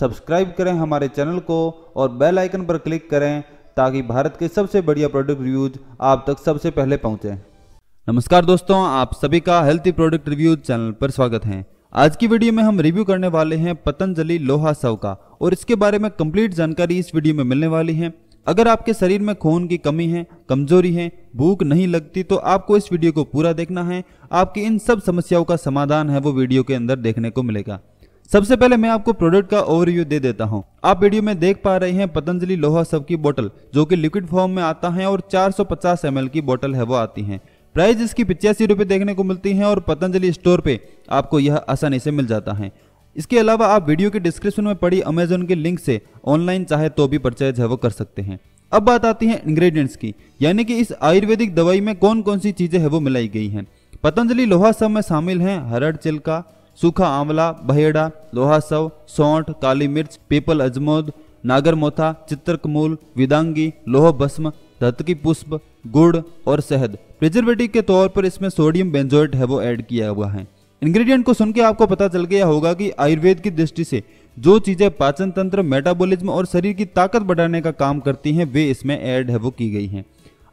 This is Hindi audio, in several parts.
सब्सक्राइब करें हमारे चैनल को और बेल आइकन पर क्लिक करें ताकि भारत के सबसे बढ़िया प्रोडक्ट रिव्यूज आप तक सबसे पहले पहुंचे नमस्कार दोस्तों आप सभी का हेल्थी प्रोडक्ट रिव्यूज चैनल पर स्वागत है आज की वीडियो में हम रिव्यू करने वाले हैं पतंजलि लोहा सव का और इसके बारे में कंप्लीट जानकारी इस वीडियो में मिलने वाली है अगर आपके शरीर में खून की कमी है कमजोरी है भूख नहीं लगती तो आपको इस वीडियो को पूरा देखना है आपकी इन सब समस्याओं का समाधान है वो वीडियो के अंदर देखने को मिलेगा सबसे पहले मैं आपको प्रोडक्ट का ओवरव्यू दे देता हूं। आप वीडियो में देख पा रहे हैं पतंजलि लोहा सब की बोतल जो कि लिक्विड फॉर्म में आता है और 450 सौ की बोतल है वो आती है प्राइस इसकी पिचासी रुपए देखने को मिलती है और पतंजलि स्टोर पे आपको यह आसानी से मिल जाता है इसके अलावा आप वीडियो के डिस्क्रिप्शन में पड़ी अमेजोन के लिंक से ऑनलाइन चाहे तो भी परचेज है वो कर सकते हैं अब बात आती है इंग्रेडिएंट्स की यानी कि इस आयुर्वेदिक दवाई में कौन कौन सी चीजें है वो मिलाई गई हैं पतंजलि लोहा सब में शामिल हैं हरड़ चिल्का सूखा आंवला बहेड़ा लोहा सव सौंठ काली मिर्च पीपल अजमोद नागर मोथा चित्रकमूल विदांगी लोह भस्म धतकी पुष्प गुड़ और शहद प्रिजर्वेटिव के तौर पर इसमें सोडियम बेंजोइट है वो ऐड किया हुआ है इंग्रेडिएंट को सुन के आपको पता चल गया होगा कि आयुर्वेद की दृष्टि से जो चीज़ें पाचन तंत्र मेटाबॉलिज्म और शरीर की ताकत बढ़ाने का काम करती हैं वे इसमें ऐड है वो की गई हैं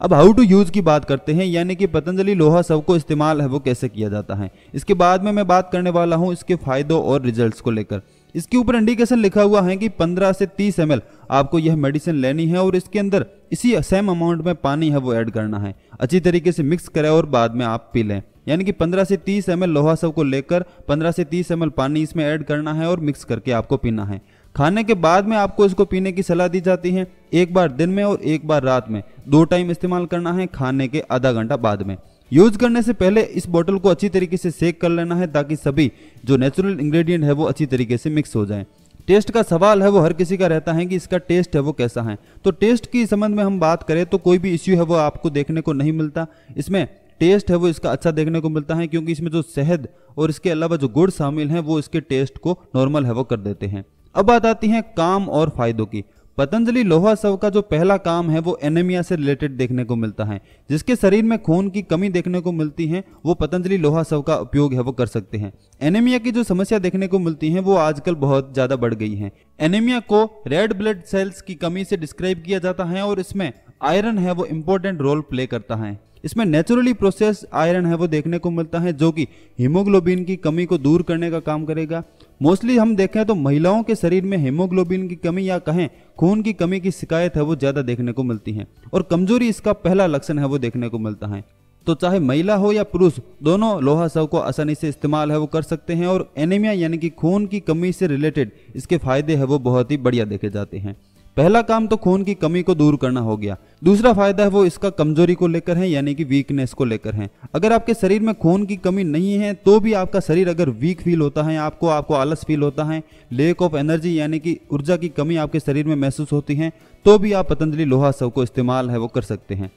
अब हाउ टू यूज़ की बात करते हैं यानी कि पतंजलि लोहा सब को इस्तेमाल है वो कैसे किया जाता है इसके बाद में मैं बात करने वाला हूँ इसके फायदों और रिजल्ट को लेकर इसके ऊपर इंडिकेशन लिखा हुआ है कि 15 से 30 एम आपको यह मेडिसिन लेनी है और इसके अंदर इसी सेम अमाउंट में पानी है वो ऐड करना है अच्छी तरीके से मिक्स करें और बाद में आप पी लें यानी कि 15 से 30 एम लोहा सब को लेकर 15 से 30 एम पानी इसमें ऐड करना है और मिक्स करके आपको पीना है खाने के बाद में आपको इसको पीने की सलाह दी जाती है एक बार दिन में और एक बार रात में दो टाइम इस्तेमाल करना है खाने के आधा घंटा बाद में यूज करने से पहले इस बोतल को अच्छी तरीके से सेक कर लेना है ताकि सभी जो नेचुरल इंग्रेडिएंट है वो अच्छी तरीके से मिक्स हो जाए टेस्ट का सवाल है वो हर किसी का रहता है कि इसका टेस्ट है वो कैसा है तो टेस्ट के संबंध में हम बात करें तो कोई भी इश्यू है वो आपको देखने को नहीं मिलता इसमें टेस्ट है वो इसका अच्छा देखने को मिलता है क्योंकि इसमें जो शहद और इसके अलावा जो गुड़ शामिल हैं वो इसके टेस्ट को नॉर्मल है वो कर देते हैं अब बात आती है काम और फायदों की पतंजलि लोहा सव का जो पहला काम है वो एनेमिया से रिलेटेड देखने को मिलता है जिसके शरीर में खून की कमी देखने को मिलती है वो पतंजलि लोहा सव का उपयोग है वो कर सकते हैं एनेमिया की जो समस्या देखने को मिलती है वो आजकल बहुत ज़्यादा बढ़ गई है एनेमिया को रेड ब्लड सेल्स की कमी से डिस्क्राइब किया जाता है और इसमें आयरन है वो इम्पोर्टेंट रोल प्ले करता है इसमें नेचुरली प्रोसेस आयरन है वो देखने को मिलता है जो कि हीमोग्लोबिन की कमी को दूर करने का काम करेगा मोस्टली हम देखें तो महिलाओं के शरीर में हेमोग्लोबिन की कमी या कहें खून की कमी की शिकायत है वो ज़्यादा देखने को मिलती है और कमजोरी इसका पहला लक्षण है वो देखने को मिलता है तो चाहे महिला हो या पुरुष दोनों लोहा सब को आसानी से इस्तेमाल है वो कर सकते हैं और एनीमिया यानी कि खून की कमी से रिलेटेड इसके फायदे है वो बहुत ही बढ़िया देखे जाते हैं पहला काम तो खून की कमी को दूर करना हो गया दूसरा फायदा है वो इसका कमजोरी को लेकर है यानी कि वीकनेस को लेकर है अगर आपके शरीर में खून की कमी नहीं है तो भी आपका शरीर अगर वीक फील होता है आपको आपको आलस फील होता है लेक ऑफ एनर्जी यानी कि ऊर्जा की कमी आपके शरीर में महसूस होती है तो भी आप पतंजलि लोहा सब को इस्तेमाल है वो कर सकते हैं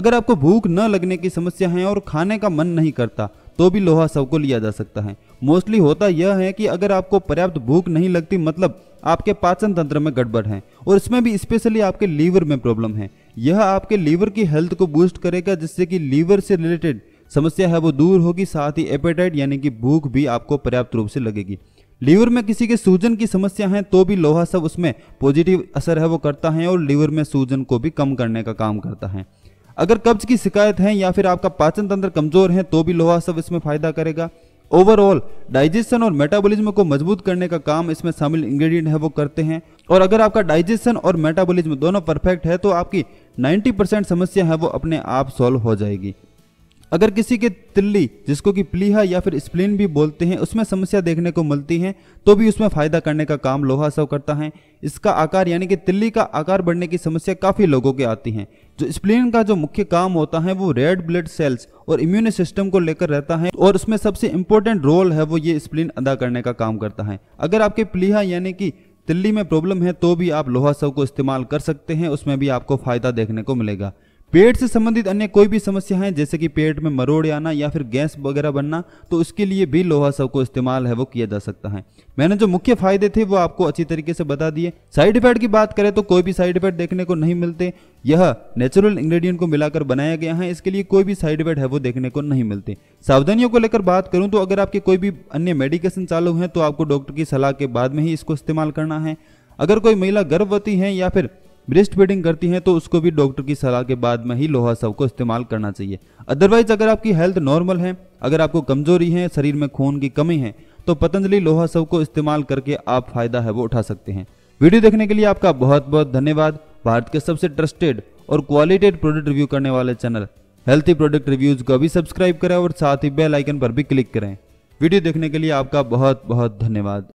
अगर आपको भूख न लगने की समस्या है और खाने का मन नहीं करता तो भी लोहा को लिया जा सकता है मोस्टली होता यह है कि अगर आपको पर्याप्त भूख नहीं लगती मतलब आपके पाचन तंत्र में गड़बड़ है और इसमें भी स्पेशली आपके लीवर में प्रॉब्लम है यह आपके लीवर की हेल्थ को बूस्ट करेगा जिससे कि लीवर से रिलेटेड समस्या है वो दूर होगी साथ ही एपेटाइट यानी कि भूख भी आपको पर्याप्त रूप से लगेगी लीवर में किसी के सूजन की समस्या है तो भी लोहा सब उसमें पॉजिटिव असर है वो करता है और लीवर में सूजन को भी कम करने का काम करता है अगर कब्ज की शिकायत है या फिर आपका पाचन तंत्र कमजोर है तो भी लोहा सब इसमें फायदा करेगा ओवरऑल डाइजेशन और मेटाबॉलिज्म को मजबूत करने का काम इसमें शामिल इंग्रेडिएंट है वो करते हैं और अगर आपका डाइजेशन और मेटाबॉलिज्म दोनों परफेक्ट है तो आपकी 90% समस्या है वो अपने आप सॉल्व हो जाएगी अगर किसी के तिल्ली जिसको कि प्लीहा या फिर स्प्लिन भी बोलते हैं उसमें समस्या देखने को मिलती है तो भी उसमें फायदा करने का काम लोहा सब करता है इसका आकार यानी कि तिल्ली का आकार बढ़ने की समस्या काफ़ी लोगों के आती है जो स्प्लिन का जो मुख्य काम होता है वो रेड ब्लड सेल्स और इम्यून सिस्टम को लेकर रहता है और उसमें सबसे इम्पोर्टेंट रोल है वो ये स्प्लिन अदा करने का काम करता है अगर आपके प्लीहा यानी कि तिल्ली में प्रॉब्लम है तो भी आप लोहा सब को इस्तेमाल कर सकते हैं उसमें भी आपको फ़ायदा देखने को मिलेगा पेट से संबंधित अन्य कोई भी समस्या है जैसे कि पेट में मरोड़ आना या फिर गैस वगैरह बनना तो उसके लिए भी लोहा सब को इस्तेमाल है वो किया जा सकता है मैंने जो मुख्य फायदे थे वो आपको अच्छी तरीके से बता दिए साइड इफेक्ट की बात करें तो कोई भी साइड इफेक्ट देखने को नहीं मिलते यह नेचुरल इंग्रेडिएंट को मिलाकर बनाया गया है इसके लिए कोई भी साइड इफेक्ट है वो देखने को नहीं मिलते सावधानियों को लेकर बात करूं तो अगर आपके कोई भी अन्य मेडिकेशन चालू है तो आपको डॉक्टर की सलाह के बाद में ही इसको इस्तेमाल करना है अगर कोई महिला गर्भवती है या फिर ब्रेस्ट फीडिंग करती हैं तो उसको भी डॉक्टर की सलाह के बाद में ही लोहा सब को इस्तेमाल करना चाहिए अदरवाइज अगर आपकी हेल्थ नॉर्मल है अगर आपको कमजोरी है शरीर में खून की कमी है तो पतंजलि लोहा सब को इस्तेमाल करके आप फायदा है वो उठा सकते हैं वीडियो देखने के लिए आपका बहुत बहुत धन्यवाद भारत के सबसे ट्रस्टेड और क्वालिटेड प्रोडक्ट रिव्यू करने वाले चैनल हेल्थी प्रोडक्ट रिव्यूज को भी सब्सक्राइब करें और साथ ही बेल आइकन पर भी क्लिक करें वीडियो देखने के लिए आपका बहुत बहुत धन्यवाद